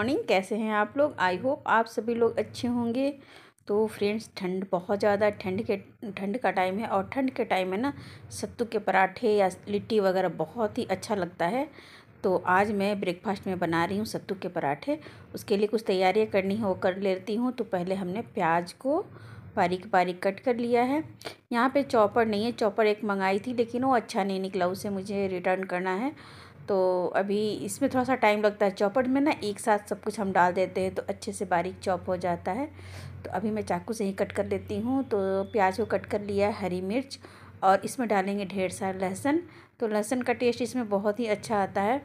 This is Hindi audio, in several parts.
मॉर्निंग कैसे हैं आप लोग आई होप आप सभी लोग अच्छे होंगे तो फ्रेंड्स ठंड बहुत ज़्यादा ठंड के ठंड का टाइम है और ठंड के टाइम है ना सत्तू के पराठे या लिट्टी वगैरह बहुत ही अच्छा लगता है तो आज मैं ब्रेकफास्ट में बना रही हूँ सत्तू के पराठे उसके लिए कुछ तैयारियाँ करनी हो कर लेती हूँ तो पहले हमने प्याज को बारीक बारीक कट कर लिया है यहाँ पर चॉपर नहीं है चॉपर एक मंगाई थी लेकिन वो अच्छा नहीं निकला उसे मुझे रिटर्न करना है तो अभी इसमें थोड़ा सा टाइम लगता है चौपट में ना एक साथ सब कुछ हम डाल देते हैं तो अच्छे से बारीक चॉप हो जाता है तो अभी मैं चाकू से ही कट कर लेती हूँ तो प्याज को कट कर लिया है हरी मिर्च और इसमें डालेंगे ढेर सारा लहसुन तो लहसुन का टेस्ट इसमें बहुत ही अच्छा आता है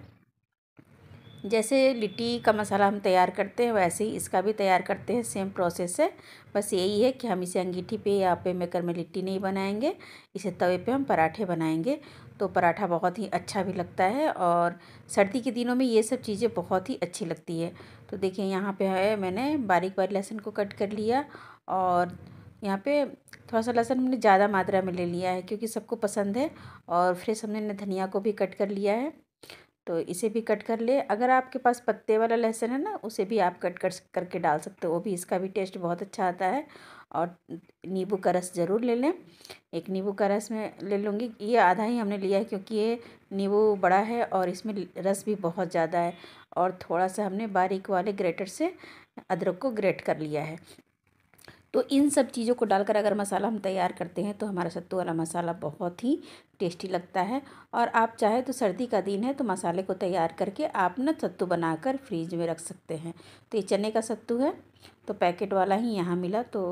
जैसे लिट्टी का मसाला हम तैयार करते हैं वैसे ही इसका भी तैयार करते हैं सेम प्रोसेस है बस यही है कि हम इसे अंगीठी पे या पे मेकर में लिट्टी नहीं बनाएंगे इसे तवे पे हम पराठे बनाएंगे तो पराठा बहुत ही अच्छा भी लगता है और सर्दी के दिनों में ये सब चीज़ें बहुत ही अच्छी लगती है तो देखिए यहाँ पर है मैंने बारीक बारी लहसुन को कट कर लिया और यहाँ पे थोड़ा सा लहसुन हमने ज़्यादा मात्रा में ले लिया है क्योंकि सबको पसंद है और फ्रेश हमने धनिया को भी कट कर लिया है तो इसे भी कट कर ले अगर आपके पास पत्ते वाला लहसुन है ना उसे भी आप कट कर करके डाल सकते हो वो भी इसका भी टेस्ट बहुत अच्छा आता है और नींबू का रस ज़रूर ले लें एक नींबू का रस मैं ले लूँगी ये आधा ही हमने लिया है क्योंकि ये नींबू बड़ा है और इसमें रस भी बहुत ज़्यादा है और थोड़ा सा हमने बारीक वाले ग्रेटर से अदरक को ग्रेट कर लिया है तो इन सब चीज़ों को डालकर अगर मसाला हम तैयार करते हैं तो हमारा सत्तू वाला मसाला बहुत ही टेस्टी लगता है और आप चाहे तो सर्दी का दिन है तो मसाले को तैयार करके आप ना सत्तू बनाकर फ्रीज में रख सकते हैं तो ये चने का सत्तू है तो पैकेट वाला ही यहाँ मिला तो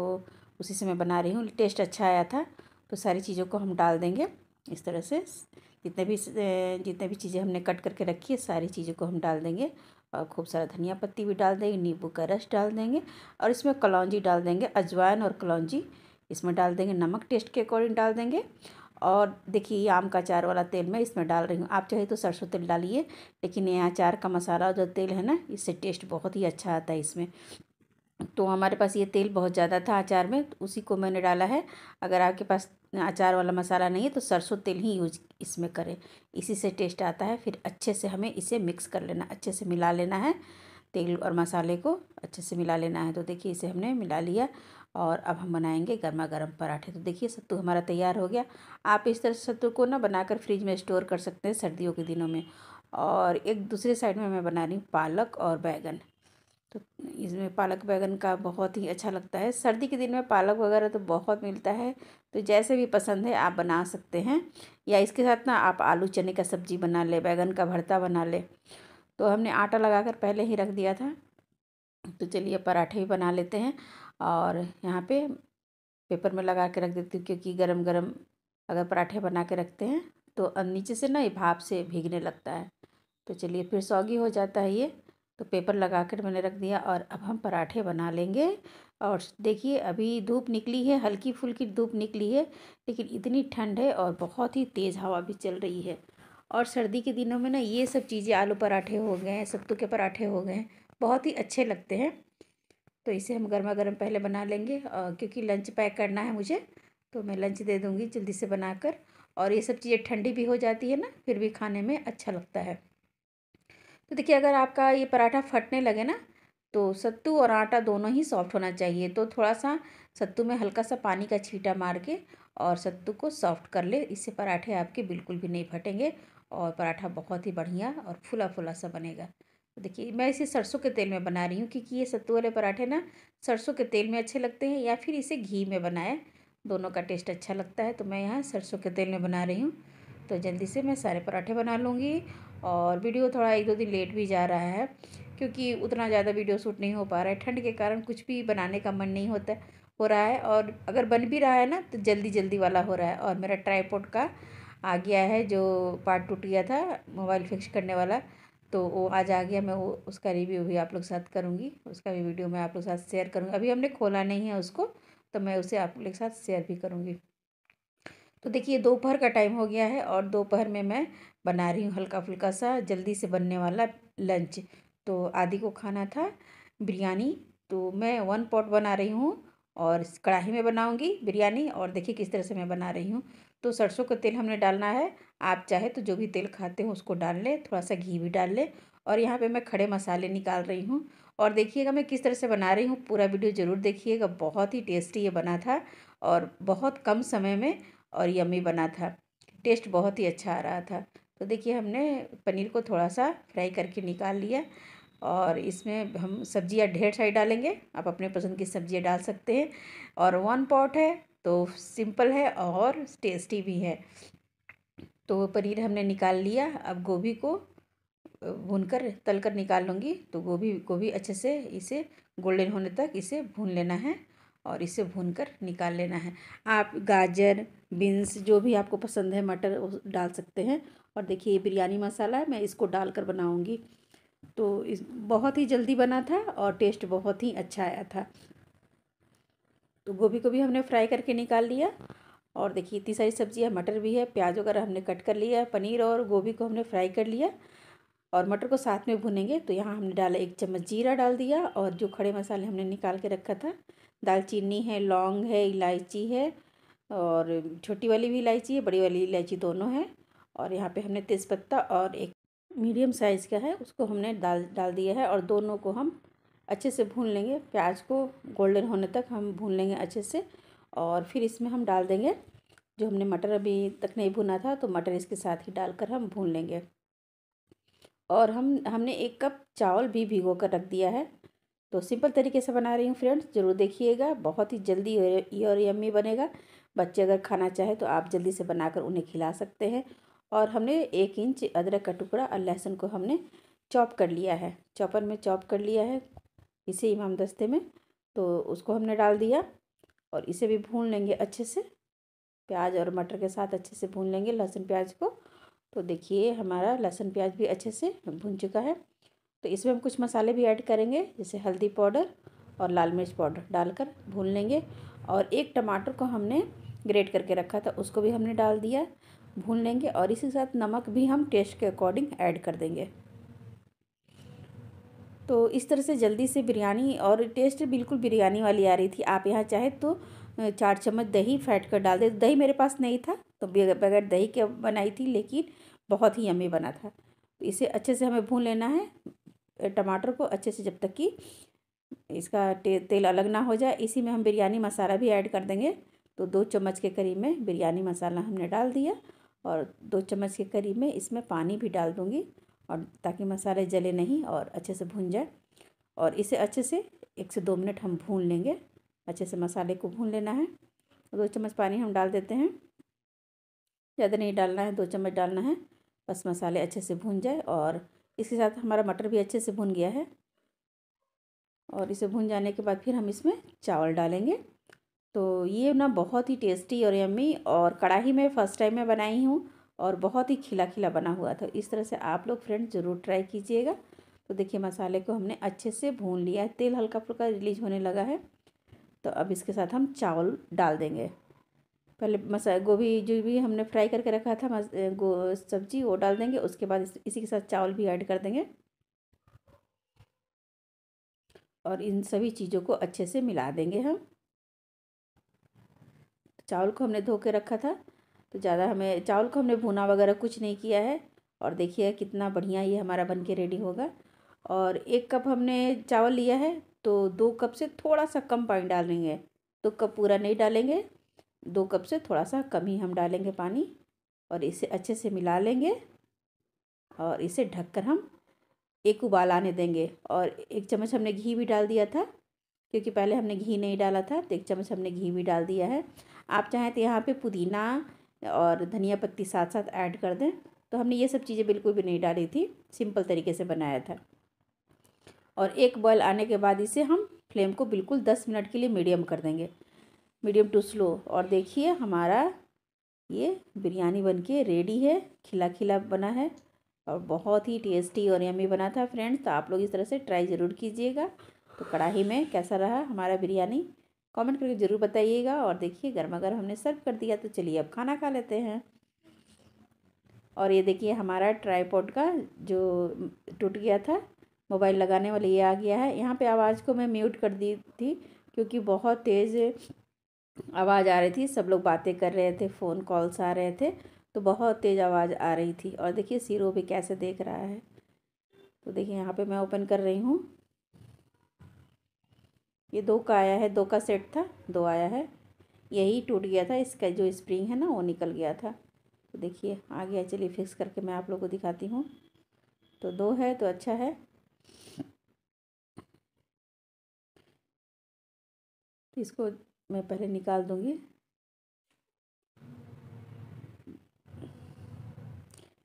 उसी से मैं बना रही हूँ टेस्ट अच्छा आया था तो सारी चीज़ों को हम डाल देंगे इस तरह से जितने भी जितने भी चीज़ें हमने कट करके रखी है सारी चीज़ों को हम डाल देंगे और खूब सारा धनिया पत्ती भी डाल देंगे नींबू का रस डाल देंगे और इसमें कलौजी डाल देंगे अजवाइन और कलौजी इसमें डाल देंगे नमक टेस्ट के अकॉर्डिंग डाल देंगे और देखिए आम का अचार वाला तेल मैं इसमें डाल रही हूँ आप चाहे तो सरसों तेल डालिए लेकिन ये अचार का मसाला जो तेल है ना इससे टेस्ट बहुत ही अच्छा आता है इसमें तो हमारे पास ये तेल बहुत ज़्यादा था अचार में तो उसी को मैंने डाला है अगर आपके पास अचार वाला मसाला नहीं है तो सरसों तेल ही यूज इसमें करें इसी से टेस्ट आता है फिर अच्छे से हमें इसे मिक्स कर लेना अच्छे से मिला लेना है तेल और मसाले को अच्छे से मिला लेना है तो देखिए इसे हमने मिला लिया और अब हम बनाएंगे गर्मा गर्म पराठे तो देखिए सत्तू हमारा तैयार हो गया आप इस तरह सत्तू को ना बनाकर फ्रिज में स्टोर कर सकते हैं सर्दियों के दिनों में और एक दूसरे साइड में मैं बना रही हूँ पालक और बैगन तो इसमें पालक बैगन का बहुत ही अच्छा लगता है सर्दी के दिन में पालक वगैरह तो बहुत मिलता है तो जैसे भी पसंद है आप बना सकते हैं या इसके साथ ना आप आलू चने का सब्जी बना ले बैगन का भरता बना ले तो हमने आटा लगाकर पहले ही रख दिया था तो चलिए पराठे भी बना लेते हैं और यहाँ पे पेपर में लगा के रख देती हूँ क्योंकि गरम गरम अगर पराठे बना के रखते हैं तो नीचे से ना ये भाप से भीगने लगता है तो चलिए फिर सौगी हो जाता है ये तो पेपर लगा कर मैंने रख दिया और अब हम पराठे बना लेंगे और देखिए अभी धूप निकली है हल्की फुल्की धूप निकली है लेकिन इतनी ठंड है और बहुत ही तेज़ हवा भी चल रही है और सर्दी के दिनों में ना ये सब चीज़ें आलू पराठे हो गए हैं सत्तू के पराठे हो गए हैं बहुत ही अच्छे लगते हैं तो इसे हम गर्मा गर्म पहले बना लेंगे और क्योंकि लंच पैक करना है मुझे तो मैं लंच दे दूँगी जल्दी से बनाकर और ये सब चीज़ें ठंडी भी हो जाती है ना फिर भी खाने में अच्छा लगता है तो देखिए अगर आपका ये पराठा फटने लगे ना तो सत्तू और आटा दोनों ही सॉफ्ट होना चाहिए तो थोड़ा सा सत्तू में हल्का सा पानी का छींटा मार के और सत्तू को सॉफ्ट कर ले इससे पराठे आपके बिल्कुल भी नहीं फटेंगे और पराठा बहुत ही बढ़िया और फुला फुला सा बनेगा तो देखिए मैं इसे सरसों के तेल में बना रही हूँ क्योंकि ये सत्तू वाले पराठे ना सरसों के तेल में अच्छे लगते हैं या फिर इसे घी में बनाए दोनों का टेस्ट अच्छा लगता है तो मैं यहाँ सरसों के तेल में बना रही हूँ तो जल्दी से मैं सारे पराठे बना लूँगी और वीडियो थोड़ा एक दो दिन लेट भी जा रहा है क्योंकि उतना ज़्यादा वीडियो शूट नहीं हो पा रहा है ठंड के कारण कुछ भी बनाने का मन नहीं होता हो रहा है और अगर बन भी रहा है ना तो जल्दी जल्दी वाला हो रहा है और मेरा ट्राईपोर्ट का आ गया है जो पार्ट टूट गया था मोबाइल फिक्स करने वाला तो वो आज आ गया मैं वो उसका रिव्यू भी आप लोग साथ करूँगी उसका भी वीडियो मैं आप लोग साथ शेयर करूँगी अभी हमने खोला नहीं है उसको तो मैं उसे आप लोग के साथ शेयर भी करूँगी तो देखिए दोपहर का टाइम हो गया है और दोपहर में मैं बना रही हूँ हल्का फुल्का सा जल्दी से बनने वाला लंच तो आदि को खाना था बिरयानी तो मैं वन पॉट बना रही हूँ और कढ़ाई में बनाऊँगी बिरयानी और देखिए किस तरह से मैं बना रही हूँ तो सरसों का तेल हमने डालना है आप चाहे तो जो भी तेल खाते हो उसको डाल लें थोड़ा सा घी भी डाल लें और यहाँ पे मैं खड़े मसाले निकाल रही हूँ और देखिएगा मैं किस तरह से बना रही हूँ पूरा वीडियो ज़रूर देखिएगा बहुत ही टेस्टी ये बना था और बहुत कम समय में और यमी बना था टेस्ट बहुत ही अच्छा आ रहा था तो देखिए हमने पनीर को थोड़ा सा फ्राई करके निकाल लिया और इसमें हम सब्जियां ढेर सारी डालेंगे आप अपने पसंद की सब्जियां डाल सकते हैं और वन पॉट है तो सिंपल है और टेस्टी भी है तो पनीर हमने निकाल लिया अब गोभी को भून कर तल कर निकाल लूँगी तो गोभी गोभी अच्छे से इसे गोल्डन होने तक इसे भून लेना है और इसे भूनकर निकाल लेना है आप गाजर बीन्स जो भी आपको पसंद है मटर डाल सकते हैं और देखिए ये बिरयानी मसाला है मैं इसको डालकर बनाऊँगी तो इस बहुत ही जल्दी बना था और टेस्ट बहुत ही अच्छा आया था तो गोभी को भी हमने फ्राई करके निकाल लिया और देखिए इतनी सारी सब्ज़ी है मटर भी है प्याज वगैरह हमने कट कर लिया पनीर और गोभी को हमने फ्राई कर लिया और मटर को साथ में भुनेंगे तो यहाँ हमने डाला एक चम्मच जीरा डाल दिया और जो खड़े मसाले हमने निकाल के रखा था दालचीनी है लौंग है इलायची है और छोटी वाली भी इलायची है बड़ी वाली इलायची दोनों है और यहाँ पे हमने तेज़पत्ता और एक मीडियम साइज़ का है उसको हमने डाल डाल दिया है और दोनों को हम अच्छे से भून लेंगे प्याज को गोल्डन होने तक हम भून लेंगे अच्छे से और फिर इसमें हम डाल देंगे जो हमने मटर अभी तक नहीं भुना था तो मटर इसके साथ ही डालकर हम भून लेंगे और हम हमने एक कप चावल भी भिगो कर रख दिया है तो सिंपल तरीके से बना रही हूँ फ्रेंड्स ज़रूर देखिएगा बहुत ही जल्दी और यम्मी बनेगा बच्चे अगर खाना चाहे तो आप जल्दी से बनाकर उन्हें खिला सकते हैं और हमने एक इंच अदरक का टुकड़ा और लहसुन को हमने चॉप कर लिया है चॉपर में चॉप कर लिया है इसे इमाम दस्ते में तो उसको हमने डाल दिया और इसे भी भून लेंगे अच्छे से प्याज और मटर के साथ अच्छे से भून लेंगे लहसुन प्याज को तो देखिए हमारा लहसुन प्याज भी अच्छे से भुन चुका है तो इसमें हम कुछ मसाले भी ऐड करेंगे जैसे हल्दी पाउडर और लाल मिर्च पाउडर डालकर भून लेंगे और एक टमाटर को हमने ग्रेट करके रखा था उसको भी हमने डाल दिया भून लेंगे और इसी के साथ नमक भी हम टेस्ट के अकॉर्डिंग ऐड कर देंगे तो इस तरह से जल्दी से बिरयानी और टेस्ट बिल्कुल बिरयानी वाली आ रही थी आप यहाँ चाहे तो चार चम्मच दही फैट कर डाल दे दही मेरे पास नहीं था तो बगैर दही के बनाई थी लेकिन बहुत ही यमी बना था तो इसे अच्छे से हमें भून लेना है टमाटर को अच्छे से जब तक कि इसका ते, तेल अलग ना हो जाए इसी में हम बिरयानी मसाला भी ऐड कर देंगे तो दो चम्मच के करीब में बिरयानी मसाला हमने डाल दिया और दो चम्मच के करीब में इसमें पानी भी डाल दूँगी और ताकि मसाले जले नहीं और अच्छे से भून जाए और इसे अच्छे से एक से दो मिनट हम भून लेंगे अच्छे से मसाले को भून लेना है दो चम्मच पानी हम डाल देते हैं ज़्यादा नहीं डालना है दो चम्मच डालना है बस मसाले अच्छे से भून जाए और इसके साथ हमारा मटर भी अच्छे से भून गया है और इसे भून जाने के बाद फिर हम इसमें चावल डालेंगे तो ये ना बहुत ही टेस्टी और यम्मी और कढ़ाई में फ़र्स्ट टाइम मैं बनाई हूँ और बहुत ही खिला खिला बना हुआ था इस तरह से आप लोग फ्रेंड ज़रूर ट्राई कीजिएगा तो देखिए मसाले को हमने अच्छे से भून लिया है तेल हल्का फुल्का रिलीज होने लगा है तो अब इसके साथ हम चावल डाल देंगे पहले मसा गोभी जो भी हमने फ्राई करके रखा था सब्जी वो डाल देंगे उसके बाद इस, इसी के साथ चावल भी ऐड कर देंगे और इन सभी चीज़ों को अच्छे से मिला देंगे हम चावल को हमने धो के रखा था तो ज़्यादा हमें चावल को हमने भुना वगैरह कुछ नहीं किया है और देखिए कितना बढ़िया ये हमारा बन के रेडी होगा और एक कप हमने चावल लिया है तो दो कप से थोड़ा सा कम पानी डालेंगे दो तो कप पूरा नहीं डालेंगे दो कप से थोड़ा सा कम ही हम डालेंगे पानी और इसे अच्छे से मिला लेंगे और इसे ढककर हम एक उबाल आने देंगे और एक चम्मच हमने घी भी डाल दिया था क्योंकि पहले हमने घी नहीं डाला था तो एक चम्मच हमने घी भी डाल दिया है आप चाहें तो यहाँ पे पुदीना और धनिया पत्ती साथ साथ ऐड कर दें तो हमने ये सब चीज़ें बिल्कुल भी नहीं डाली थी सिंपल तरीके से बनाया था और एक बॉयल आने के बाद इसे हम फ्लेम को बिल्कुल दस मिनट के लिए मीडियम कर देंगे मीडियम टू स्लो और देखिए हमारा ये बिरयानी बनके रेडी है खिला खिला बना है और बहुत ही टेस्टी और यमी बना था फ्रेंड्स तो आप लोग इस तरह से ट्राई ज़रूर कीजिएगा तो कढ़ाई में कैसा रहा हमारा बिरयानी कमेंट करके ज़रूर बताइएगा और देखिए गर्मा गर्म हमने सर्व कर दिया तो चलिए अब खाना खा लेते हैं और ये देखिए हमारा ट्राईपोड का जो टूट गया था मोबाइल लगाने वाले ये आ गया है यहाँ पे आवाज़ को मैं म्यूट कर दी थी क्योंकि बहुत तेज़ आवाज़ आ रही थी सब लोग बातें कर रहे थे फ़ोन कॉल्स आ रहे थे तो बहुत तेज़ आवाज़ आ रही थी और देखिए सीरो भी कैसे देख रहा है तो देखिए यहाँ पे मैं ओपन कर रही हूँ ये दो का आया है दो का सेट था दो आया है यही टूट गया था इसका जो स्प्रिंग है ना वो निकल गया था तो देखिए आ गया चलिए फिक्स करके मैं आप लोग को दिखाती हूँ तो दो है तो अच्छा है इसको मैं पहले निकाल दूंगी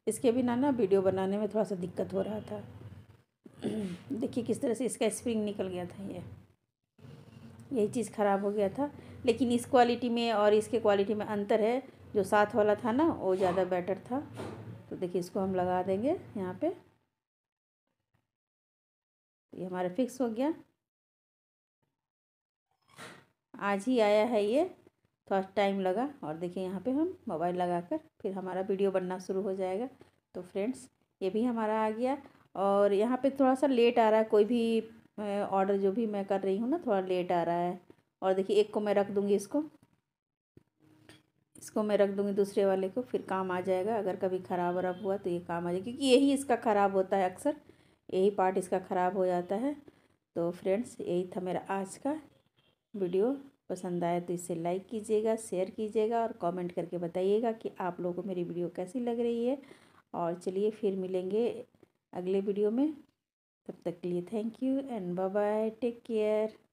इसके ना ना वीडियो बनाने में थोड़ा सा दिक्कत हो रहा था देखिए किस तरह से इसका स्प्रिंग निकल गया था ये यही चीज़ ख़राब हो गया था लेकिन इस क्वालिटी में और इसके क्वालिटी में अंतर है जो साथ वाला था ना वो ज़्यादा बेटर था तो देखिए इसको हम लगा देंगे यहाँ पे ये हमारा फिक्स हो गया आज ही आया है ये थोड़ा तो टाइम लगा और देखिए यहाँ पे हम मोबाइल लगाकर फिर हमारा वीडियो बनना शुरू हो जाएगा तो फ्रेंड्स ये भी हमारा आ गया और यहाँ पे थोड़ा सा लेट आ रहा है कोई भी ऑर्डर जो भी मैं कर रही हूँ ना थोड़ा लेट आ रहा है और देखिए एक को मैं रख दूँगी इसको इसको मैं रख दूँगी दूसरे वाले को फिर काम आ जाएगा अगर कभी ख़राब वराब हुआ तो ये काम आ जाएगा क्योंकि यही इसका ख़राब होता है अक्सर यही पार्ट इसका ख़राब हो जाता है तो फ्रेंड्स यही था मेरा आज का वीडियो पसंद आए तो इसे लाइक कीजिएगा शेयर कीजिएगा और कमेंट करके बताइएगा कि आप लोगों को मेरी वीडियो कैसी लग रही है और चलिए फिर मिलेंगे अगले वीडियो में तब तक के लिए thank you and bye bye take care